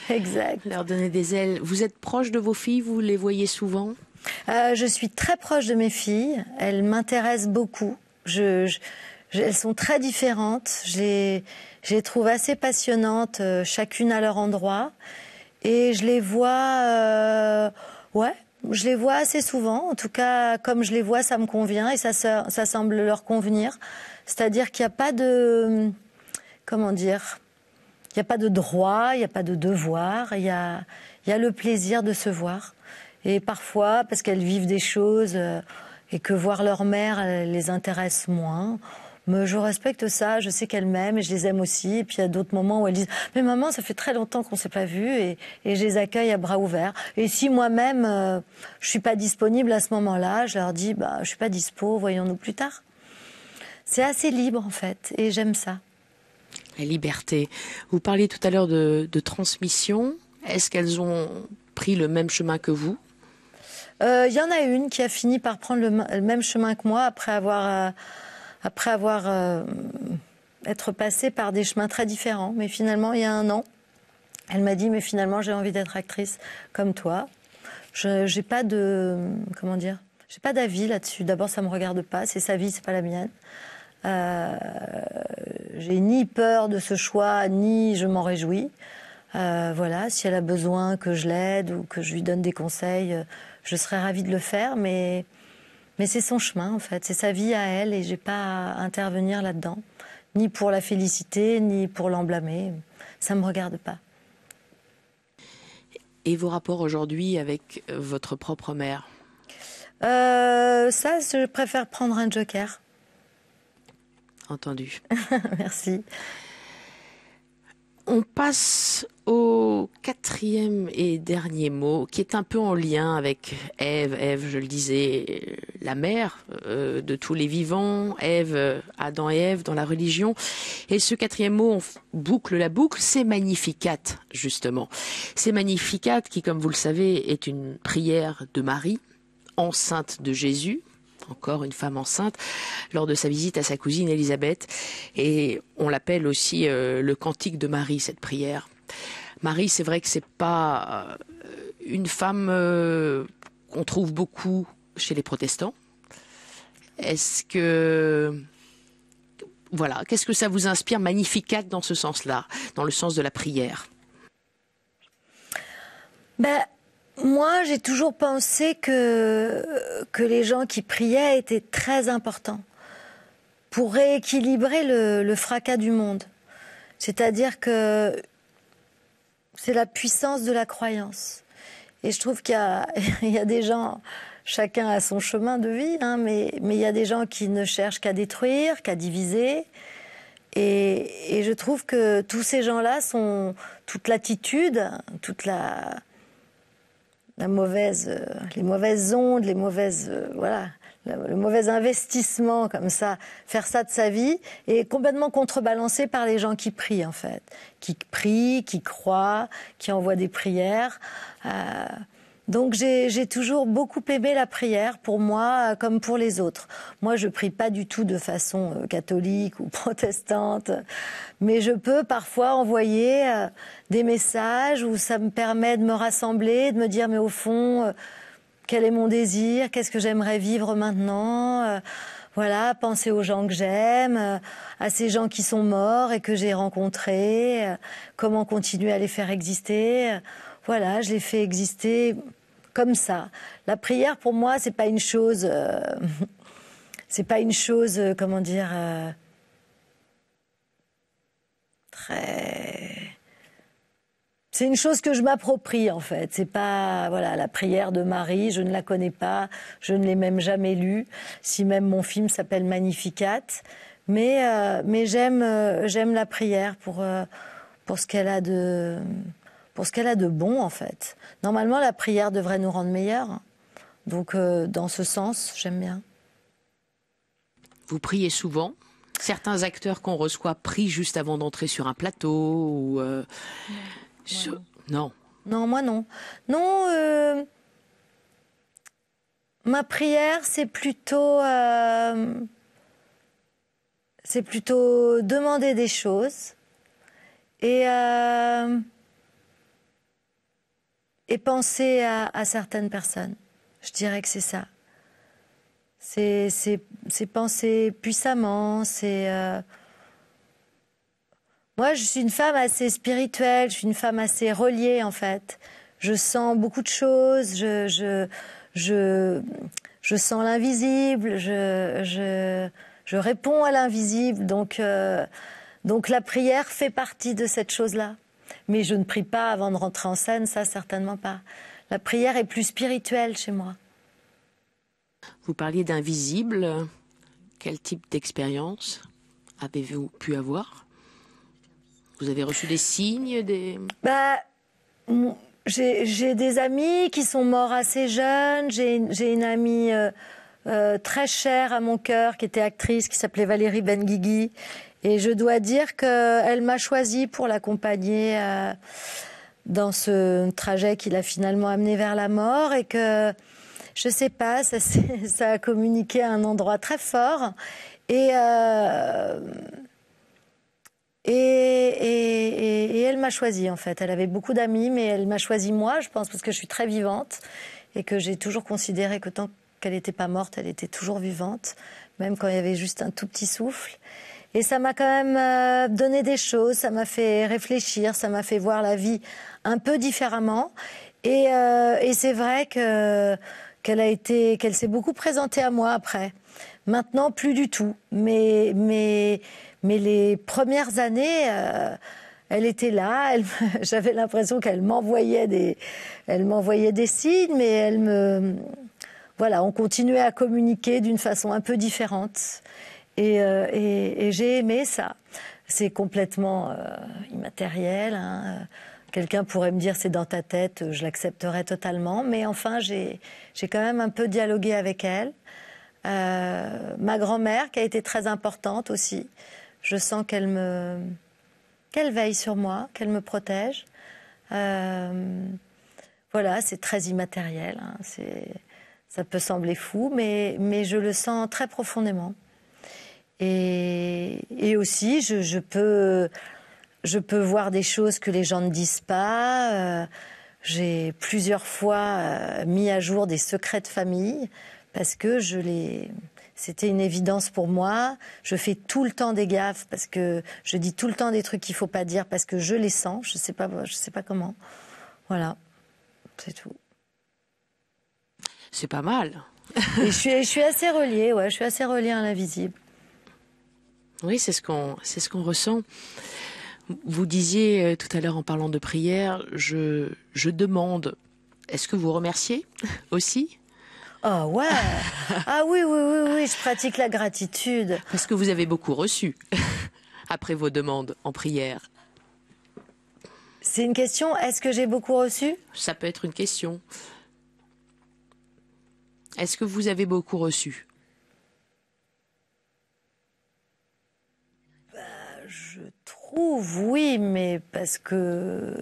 exact. Leur donner des ailes. Vous êtes proche de vos filles, vous les voyez souvent euh, Je suis très proche de mes filles, elles m'intéressent beaucoup. Je, elles sont très différentes, je les, trouve assez passionnantes, euh, chacune à leur endroit. Et je les vois... Euh, ouais, je les vois assez souvent. En tout cas, comme je les vois, ça me convient et ça, ça, semble leur convenir. C'est-à-dire qu'il n'y a pas de. Comment dire Il n'y a pas de droit, il n'y a pas de devoir. Il y a, il y a le plaisir de se voir. Et parfois, parce qu'elles vivent des choses euh, et que voir leur mère euh, les intéresse moins, je respecte ça, je sais qu'elles m'aiment et je les aime aussi. Et puis il y a d'autres moments où elles disent Mais maman, ça fait très longtemps qu'on ne s'est pas vu et, je les accueille à bras ouverts. Et si moi-même, euh, je ne suis pas disponible à ce moment-là, je leur dis bah, Je ne suis pas dispo, voyons-nous plus tard. C'est assez libre en fait et j'aime ça. La liberté. Vous parliez tout à l'heure de, transmission. Est-ce qu'elles ont pris le même chemin que vous euh, il y en a une qui a fini par prendre le, même chemin que moi après avoir euh, après avoir euh, être passée par des chemins très différents. Mais finalement, il y a un an, elle m'a dit, mais finalement, j'ai envie d'être actrice comme toi. Je n'ai pas de... Comment dire J'ai pas d'avis là-dessus. D'abord, ça me regarde pas. C'est sa vie, c'est pas la mienne. Euh, j'ai ni peur de ce choix, ni je m'en réjouis. Euh, voilà, si elle a besoin que je l'aide ou que je lui donne des conseils, euh, je serais ravie de le faire, mais mais c'est son chemin, en fait. C'est sa vie à elle et j'ai pas à intervenir là-dedans. Ni pour la féliciter, ni pour l'emblâmer. Ça me regarde pas. Et vos rapports aujourd'hui avec euh, votre propre mère euh, Ça, je préfère prendre un joker. Entendu. *laughs* Merci. On passe au quatrième et dernier mot, qui est un peu en lien avec Ève. Ève, je le disais, la mère euh, de tous les vivants. Ève, euh, Adam et Ève dans la religion. Et ce quatrième mot, on boucle la boucle, c'est Magnificat, justement. C'est Magnificat qui, comme vous le savez, est une prière de Marie, enceinte de Jésus, encore une femme enceinte lors de sa visite à sa cousine Elisabeth. Et on l'appelle aussi euh, le cantique de Marie, cette prière. Marie, c'est vrai que c'est pas euh, une femme euh, qu'on trouve beaucoup chez les protestants. Est-ce que voilà, qu'est-ce que ça vous inspire Magnificat dans ce sens-là, dans le sens de la prière ben, moi, j'ai toujours pensé que, que les gens qui priaient étaient très importants pour rééquilibrer le, le fracas du monde. C'est-à-dire que c'est la puissance de la croyance. Et je trouve qu'il *laughs* y, a des gens, chacun a son chemin de vie, hein, mais, mais, il y a des gens qui ne cherchent qu'à détruire, qu'à diviser. Et, et, je trouve que tous ces gens-là sont toute l'attitude, toute la, la mauvaise, euh, les mauvaises ondes, les mauvaises, euh, voilà, le mauvais investissement comme ça, faire ça de sa vie, est complètement contrebalancé par les gens qui prient en fait, qui prient, qui croient, qui envoient des prières. Euh, donc j'ai, j'ai toujours beaucoup aimé la prière pour moi comme pour les autres. Moi je prie pas du tout de façon euh, catholique ou *laughs* protestante, mais je peux parfois envoyer euh, des messages où ça me permet de me rassembler, de me dire mais au fond euh, quel est mon désir, qu'est-ce que j'aimerais vivre maintenant voilà, penser aux gens que j'aime, à ces gens qui sont morts et que j'ai rencontrés, comment continuer à les faire exister. Voilà, je les fais exister comme ça. La prière, pour moi, c'est pas une chose. Euh, *laughs* c'est pas une chose, euh, comment dire. Euh, très. C'est une chose que je m'approprie en fait. C'est pas voilà la prière de Marie, je ne la connais pas, je ne l'ai même jamais lue. Si même mon film s'appelle Magnificat, mais mais j'aime la prière pour pour ce qu'elle a de pour ce qu'elle a de bon en fait. Normalement, la prière devrait nous rendre meilleurs. Donc, euh, dans ce sens, j'aime bien. Vous priez souvent Certains acteurs qu'on reçoit prient juste avant d'entrer sur un plateau euh, non. non. moi non. Non, euh, ma prière, c'est plutôt c'est plutôt demander des choses et et penser à, certaines personnes. Je dirais que c'est ça. C'est penser puissamment, c'est... Euh, moi, je suis une femme assez spirituelle, je suis une femme assez reliée, en fait. Je sens beaucoup de choses, je, je, je, sens l'invisible, je, je, je, réponds à l'invisible. Donc, euh, donc la prière fait partie de cette chose-là. Mais je ne prie pas avant de rentrer en scène, ça certainement pas. La prière est plus spirituelle chez moi. Vous parliez d'invisible. Quel type d'expérience avez-vous pu avoir Vous avez reçu des signes des... Bah, j'ai des amis qui sont morts assez jeunes. J'ai une amie... Euh, euh, très chère à mon cœur, qui était actrice, qui s'appelait Valérie Benguigui. Et je dois dire qu'elle m'a choisie pour l'accompagner euh, dans ce trajet qui l'a finalement amené vers la mort et que, je sais pas, ça, *laughs* a communiqué à un endroit très fort. Euh, et, et, et, elle m'a choisie en fait. Elle avait beaucoup d'amis, mais elle m'a choisi moi, je pense, parce que je suis très vivante et que j'ai toujours considéré que tant qu'elle n'était pas morte, elle était toujours vivante, même quand il y avait juste un tout petit souffle. Et ça m'a quand même euh, donné des choses, ça m'a fait réfléchir, ça m'a fait voir la vie un peu différemment. Et, euh, c'est vrai qu'elle a été, qu'elle s'est beaucoup présentée à moi après. Maintenant, plus du tout. Mais mais mais les premières années. Euh, elle était là, *laughs* j'avais l'impression qu'elle m'envoyait des, elle m'envoyait des signes, mais elle me, voilà, on continuait à communiquer d'une façon un peu différente. Et, euh, j'ai aimé ça. C'est complètement euh, immatériel. Hein. Quelqu'un pourrait me dire c'est dans ta tête, je l'accepterais totalement. Mais enfin, j'ai quand même un peu dialogué avec elle. Euh, ma grand-mère, qui a été très importante aussi. Je sens qu'elle me qu'elle veille sur moi, qu'elle me protège. voilà, c'est très immatériel. Hein. C'est ça peut sembler fou, mais, mais je le sens très profondément. Et, et aussi, je, je, peux, je peux voir des choses que les gens ne disent pas. Euh, j'ai plusieurs fois euh, mis à jour des secrets de famille parce que je les, c'était une évidence pour moi. Je fais tout le temps des gaffes parce que je dis tout le temps des trucs qu'il faut pas dire parce que je les sens. Je sais pas, je sais pas comment. Voilà, c'est tout c'est pas mal. je, suis, je suis assez reliée, ouais, je suis assez relié à l'invisible. Oui, c'est ce qu'on c'est ce qu'on ressent. Vous disiez euh, tout à l'heure en parlant de prière, je je demande. Est-ce que vous remerciez aussi Oh ouais Ah oui, oui, oui, oui, je pratique la gratitude. Est-ce que vous avez beaucoup reçu *laughs* après vos demandes en prière. C'est une question, est-ce que j'ai beaucoup reçu Ça peut être une question. Est-ce que vous avez beaucoup reçu bah, Je trouve oui, mais parce que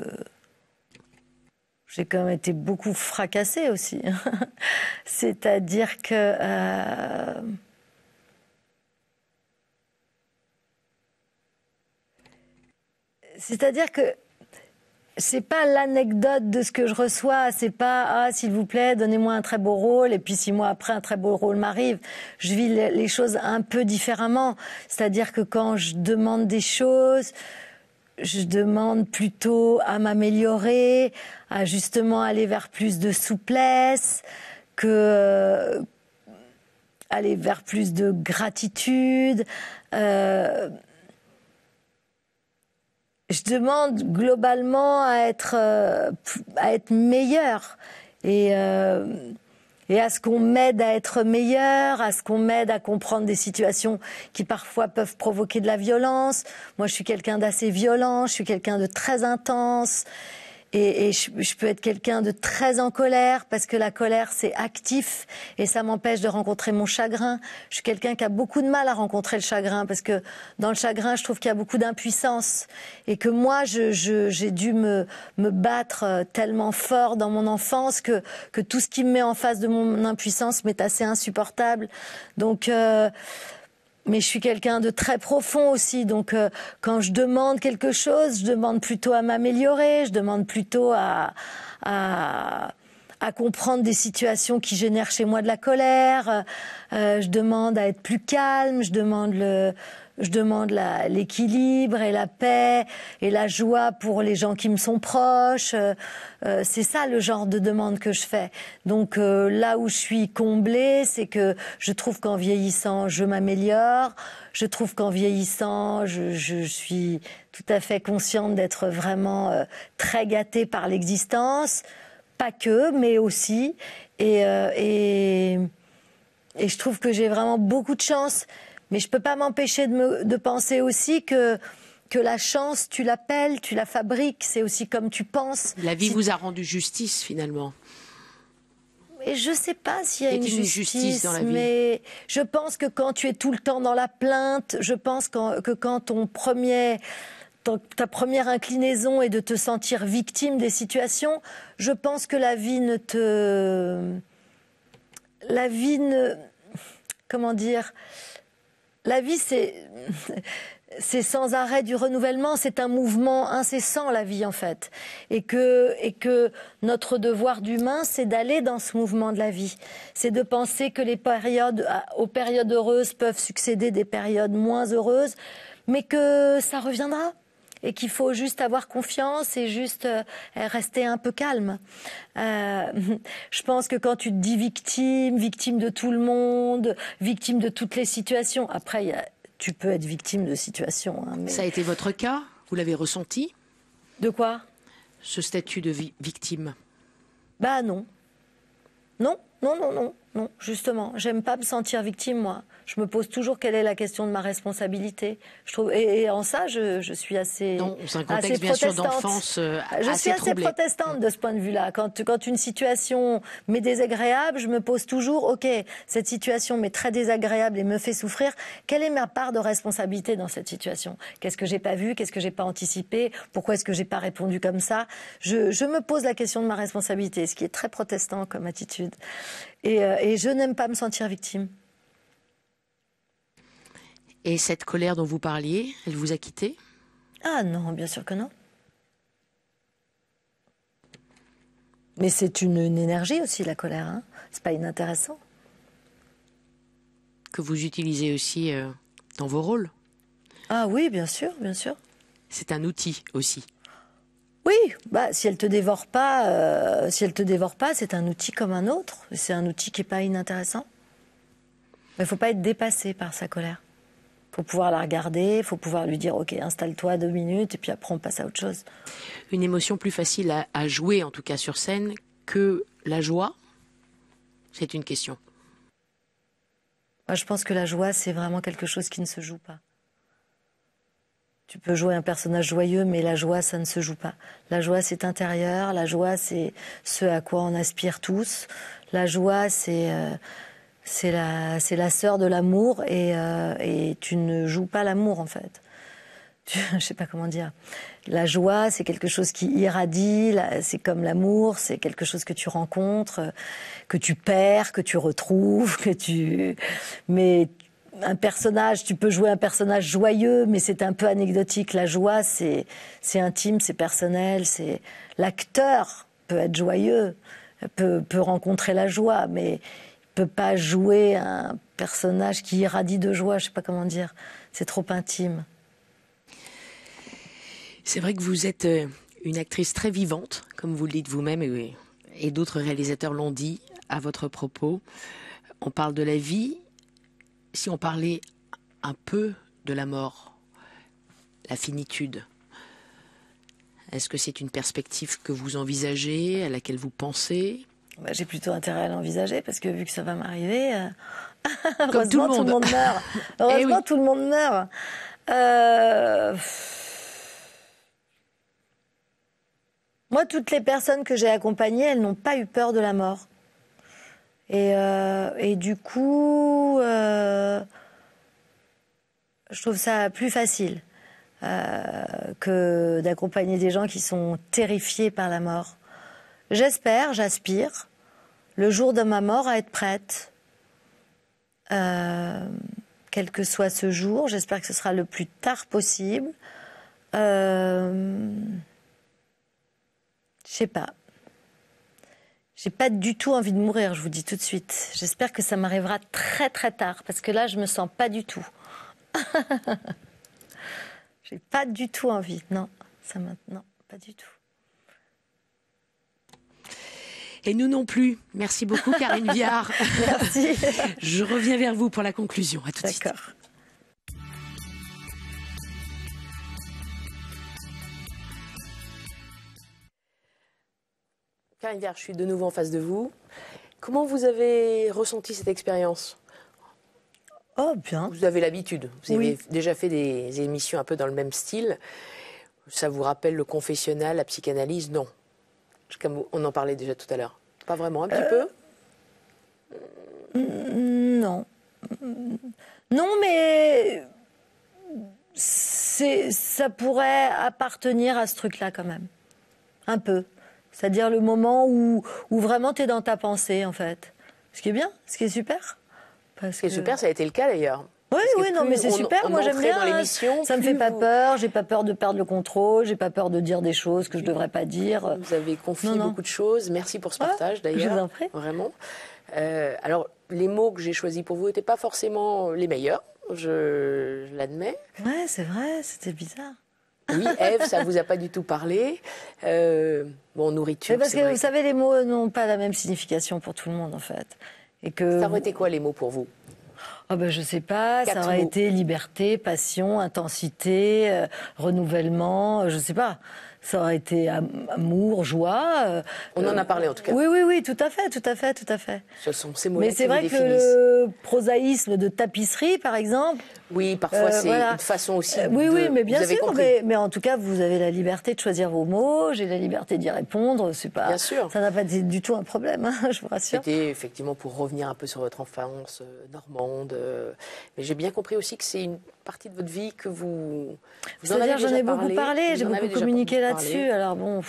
j'ai quand même été beaucoup fracassé aussi. *laughs* C'est-à-dire que... Euh, c'est-à-dire que c'est pas l'anecdote de ce que je reçois, c'est pas ah s'il vous plaît donnez-moi un très beau rôle et puis six mois après un très beau rôle m'arrive. Je vis les choses un peu différemment, c'est-à-dire que quand je demande des choses, je demande plutôt à m'améliorer, à justement aller vers plus de souplesse, que euh, aller vers plus de gratitude. Euh, je demande globalement à être, euh, à être meilleur et, euh, et à ce qu'on m'aide à être meilleur, à ce qu'on m'aide à comprendre des situations qui parfois peuvent provoquer de la violence. Moi, je suis quelqu'un d'assez violent, je suis quelqu'un de très intense et, je, peux être quelqu'un de très en colère parce que la colère c'est actif et ça m'empêche de rencontrer mon chagrin. Je suis quelqu'un qui a beaucoup de mal à rencontrer le chagrin parce que dans le chagrin je trouve qu'il y a beaucoup d'impuissance et que moi j'ai dû me, battre euh, tellement fort dans mon enfance que, que tout ce qui me met en face de mon impuissance m'est assez insupportable. Donc euh, mais je suis quelqu'un de très profond aussi. Donc, euh, quand je demande quelque chose, je demande plutôt à m'améliorer, je demande plutôt à, à, à, comprendre des situations qui génèrent chez moi de la colère. Euh, je demande à être plus calme, je demande le, je demande l'équilibre et la paix et la joie pour les gens qui me sont proches. Euh, euh, c'est ça le genre de demande que je fais. Donc euh, là où je suis comblée, c'est que je trouve qu'en vieillissant, je m'améliore. Je trouve qu'en vieillissant, je, suis tout à fait consciente d'être vraiment très gâtée par l'existence. Pas que, mais aussi. Et, et je trouve que j'ai vraiment beaucoup de chance mais je ne peux pas m'empêcher de, penser aussi que que la chance, tu l'appelles, tu la fabriques, c'est aussi comme tu penses. La vie vous a rendu justice finalement. Et je ne sais pas s'il y a une, justice, dans la vie. mais je pense que quand tu es tout le temps dans la plainte, je pense que, que quand ton premier ta première inclinaison est de te sentir victime des situations, je pense que la vie ne te la vie ne comment dire la vie, c'est c'est sans arrêt du renouvellement, c'est un mouvement incessant la vie en fait, et que et que notre devoir d'humain, c'est d'aller dans ce mouvement de la vie, c'est de penser que les périodes ah, aux périodes heureuses peuvent succéder des périodes moins heureuses, mais que ça reviendra et qu'il faut juste avoir confiance et juste euh, rester un peu calme. Euh, *laughs* je pense que quand tu te dis victime, victime de tout le monde, victime de toutes les situations, après, tu peux être victime de situations. Hein, Ça a été votre cas Vous l'avez ressenti De quoi Ce statut de victime Bah non. Non, non, non, non, non, justement. J'aime pas me sentir victime, moi je me pose toujours quelle est la question de ma responsabilité. Je trouve, et, en ça, je, suis assez, dans un contexte, assez bien d'enfance, euh, je suis assez protestante de ce point de vue-là. Quand, une situation m'est désagréable, je me pose toujours, ok, cette situation m'est très désagréable et me fait souffrir. Quelle est ma part de responsabilité dans cette situation Qu'est-ce que j'ai pas vu Qu'est-ce que j'ai pas anticipé Pourquoi est-ce que j'ai pas répondu comme ça je, me pose la question de ma responsabilité, ce qui est très protestant comme attitude. et, euh, je n'aime pas me sentir victime. Et cette colère dont vous parliez, elle vous a quitté Ah non, bien sûr que non. Mais c'est une, énergie aussi, la colère. Hein. c'est pas inintéressant. Que vous utilisez aussi euh, dans vos rôles Ah oui, bien sûr, bien sûr. C'est un outil aussi. Oui, bah si elle te dévore pas, euh, si elle te dévore pas, c'est un outil comme un autre. C'est un outil qui n'est pas inintéressant. Il il faut pas être dépassé par sa colère faut pouvoir la regarder, faut pouvoir lui dire ok installe-toi deux minutes et puis après on passe à autre chose. Une émotion plus facile à, jouer en tout cas sur scène que la joie, c'est une question. Moi, je pense que la joie, c'est vraiment quelque chose qui ne se joue pas. Tu peux jouer un personnage joyeux, mais la joie, ça ne se joue pas. La joie, c'est intérieur. La joie, c'est ce à quoi on aspire tous. La joie, c'est euh, c'est la, c'est la sœur de l'amour et, euh, et, tu ne joues pas l'amour en fait. Tu, *laughs* je sais pas comment dire. La joie, c'est quelque chose qui irradie. C'est comme l'amour, c'est quelque chose que tu rencontres, que tu perds, que tu retrouves, que tu. Mais un personnage, tu peux jouer un personnage joyeux, mais c'est un peu anecdotique. La joie, c'est c'est intime, c'est personnel. C'est l'acteur peut être joyeux, peut peut rencontrer la joie, mais peux pas jouer un personnage qui irradie de joie, je sais pas comment dire. C'est trop intime. C'est vrai que vous êtes euh, une actrice très vivante, comme vous le dites vous-même, et d'autres réalisateurs l'ont dit à votre propos. On parle de la vie. Si on parlait un peu de la mort, la finitude, est-ce que c'est une perspective que vous envisagez, à laquelle vous pensez bah, j'ai plutôt intérêt à l'envisager parce que vu que ça va m'arriver, heureusement tout le, monde. meurt. heureusement tout le monde meurt. Moi, toutes les personnes que j'ai accompagnées, elles n'ont pas eu peur de la mort. Et, euh, du coup, euh, je trouve ça plus facile euh, que d'accompagner des gens qui sont terrifiés par la mort. J'espère, j'aspire, le jour de ma mort, à être prête. Euh, quel que soit ce jour, j'espère que ce sera le plus tard possible. Je euh, je sais pas. J'ai pas du tout envie de mourir, je vous dis tout de suite. J'espère que ça m'arrivera très très tard, parce que là, je me sens pas du tout. *laughs* J'ai pas du tout envie, non. Ça maintenant, pas du tout. Et nous non plus. Merci beaucoup, Karine *laughs* Viard. Merci. *laughs* Je reviens vers vous pour la conclusion. À tout de suite. Karine Viard, je suis de nouveau en face de vous. Comment vous avez ressenti cette expérience Oh, bien. Vous avez l'habitude. Vous avez déjà fait des émissions un peu dans le même style. Ça vous rappelle le confessionnal, la psychanalyse Non on en parlait déjà tout à l'heure. Pas vraiment, un petit peu euh, mm, Non. Non, mais c'est ça pourrait appartenir à ce truc-là quand même. Un peu. C'est-à-dire le moment où, vraiment tu es dans ta pensée, en fait. Ce qui est bien, ce qui est super. Parce ce qui est super, ça a été le cas d'ailleurs. Oui, oui, non, mais c'est super. moi, j'aime bien. ça me fait pas peur. J'ai pas peur de perdre le contrôle. J'ai pas peur de dire des choses que je devrais pas dire. Vous avez confié beaucoup de choses. Merci pour ce partage, d'ailleurs. Je vous Vraiment. Euh, alors, les mots que j'ai choisis pour vous n'étaient pas forcément les meilleurs. Je, l'admets. Ouais, c'est vrai. C'était bizarre. Oui, Eve, ça vous a pas du tout parlé. Euh, bon, nourriture. parce que vous savez, les mots n'ont pas la même signification pour tout le monde, en fait. Et que ça aurait été quoi les mots pour vous je ah ben je sais pas, ça aurait été liberté, passion, intensité, euh, renouvellement, euh, je sais pas ça aurait été amour, joie. Euh, On en a euh, parlé en tout cas. Oui, oui, oui, tout à fait, tout à fait, tout à fait. Ce sont Mais c'est vrai que le prosaïsme de tapisserie, par exemple. Oui, parfois euh, c'est une façon aussi. oui, oui, mais bien sûr. Mais, en tout cas, vous avez la liberté de choisir vos mots. J'ai la liberté d'y répondre. C'est pas. Bien sûr. Ça n'a pas du tout un problème. Hein, *laughs* je vous rassure. C'était effectivement pour revenir un peu sur votre enfance normande. mais j'ai bien compris aussi que c'est une partie de votre vie que vous. vous C'est-à-dire, j'en ai beaucoup parlé, j'ai beaucoup communiqué là-dessus. Alors bon,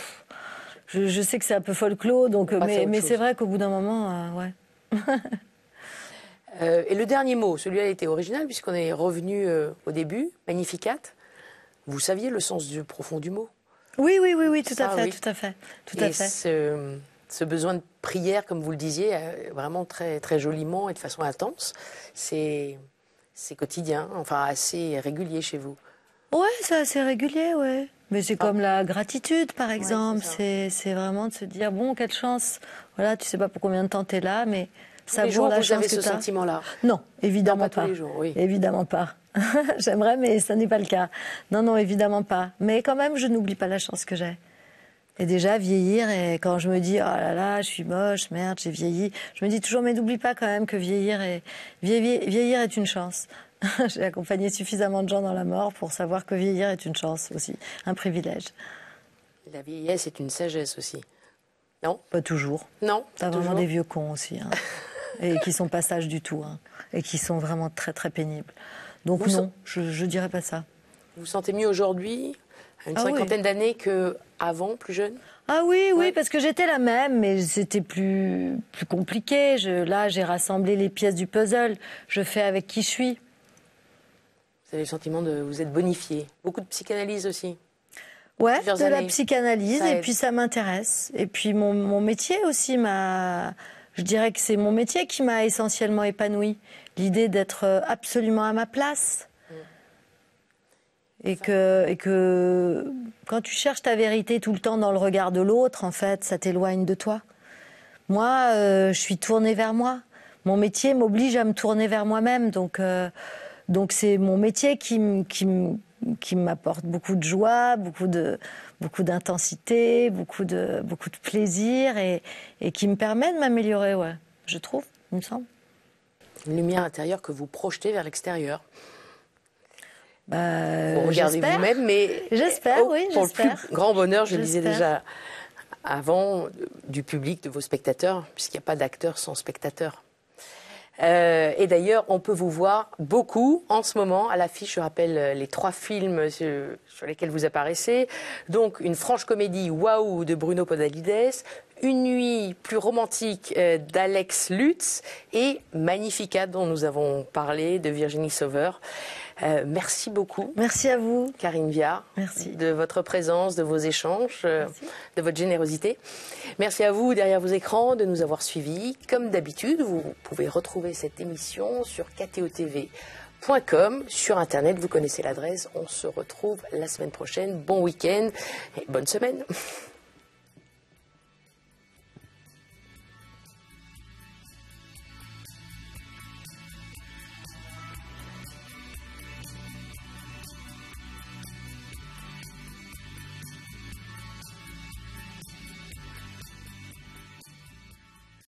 je, sais que c'est un peu folklore, donc, mais, c'est vrai qu'au bout d'un moment, euh, ouais. *laughs* Euh, et le dernier mot, celui-là était original puisqu'on est revenu euh, au début, magnificat. Vous saviez le sens du profond du mot. Oui, oui, oui, oui, tout à fait, tout à fait, tout Ce, ce, besoin de prière, comme vous le disiez, vraiment très, très joliment et de façon intense, c'est c'est quotidien, enfin assez régulier chez vous. Oui, c'est assez régulier, oui. Mais c'est ah. comme la gratitude, par exemple. c'est vraiment de se dire bon, quelle chance. Voilà, tu sais pas pour combien de temps tu es là, mais ça vaut la vous chance avez ce sentiment-là. Non, évidemment pas. pas. les jours, oui. Évidemment pas. *laughs* J'aimerais, mais ça n'est pas le cas. Non, non, évidemment pas. Mais quand même, je n'oublie pas la chance que j'ai. Et déjà, vieillir, et quand je me dis, oh là là, je suis moche, merde, j'ai vieilli, je me dis toujours, mais n'oublie pas quand même que vieillir est, vieillir est une chance. *laughs* j'ai accompagné suffisamment de gens dans la mort pour savoir que vieillir est une chance aussi, un privilège. La vieillesse est une sagesse aussi. Non Pas toujours. Non. T'as vraiment des vieux cons aussi. Hein. *laughs* et qui sont pas sages du tout. Hein. Et qui sont vraiment très très pénibles. Donc non, je, je dirais pas ça. Vous vous sentez mieux aujourd'hui une ah cinquantaine d'années que avant, plus jeune ah oui, oui, parce que j'étais la même, mais c'était plus, plus compliqué. Je, là, j'ai rassemblé les pièces du puzzle. Je fais avec qui je suis. Vous avez le sentiment de vous être bonifié. Beaucoup de psychanalyse aussi. Ouais, de la psychanalyse, et puis ça m'intéresse. Et puis mon, mon métier aussi m'a. Je dirais que c'est mon métier qui m'a essentiellement épanouie. L'idée d'être absolument à ma place, et que, et que quand tu cherches ta vérité tout le temps dans le regard de l'autre, en fait, ça t'éloigne de toi. Moi, euh, je suis tournée vers moi. Mon métier m'oblige à me tourner vers moi-même. Donc, euh, donc c'est mon métier qui, m'apporte beaucoup de joie, beaucoup de beaucoup d'intensité, beaucoup de beaucoup de plaisir et, qui me permet de m'améliorer, ouais. Je trouve, il me semble. Une lumière intérieure que vous projetez vers l'extérieur. Bah, vous regardez vous-même, mais j'espère, oh, oui, pour le plus grand bonheur, je le disais déjà avant, du public, de vos spectateurs, puisqu'il n'y a pas d'acteur sans spectateur. Euh, et d'ailleurs, on peut vous voir beaucoup en ce moment à l'affiche. Je rappelle euh, les trois films euh, sur lesquels vous apparaissez. Donc, une franche comédie Waouh de Bruno Podalides, une nuit plus romantique d'Alex Lutz et Magnifica dont nous avons parlé de Virginie Sauveur. Euh, merci beaucoup. Merci à vous. Karine Viard. De votre présence, de vos échanges, euh, de votre générosité. Merci à vous derrière vos écrans de nous avoir suivis. Comme d'habitude, vous pouvez retrouver cette émission sur ktotv.com. Sur Internet, vous connaissez l'adresse. On se retrouve la semaine prochaine. Bon week-end et bonne semaine.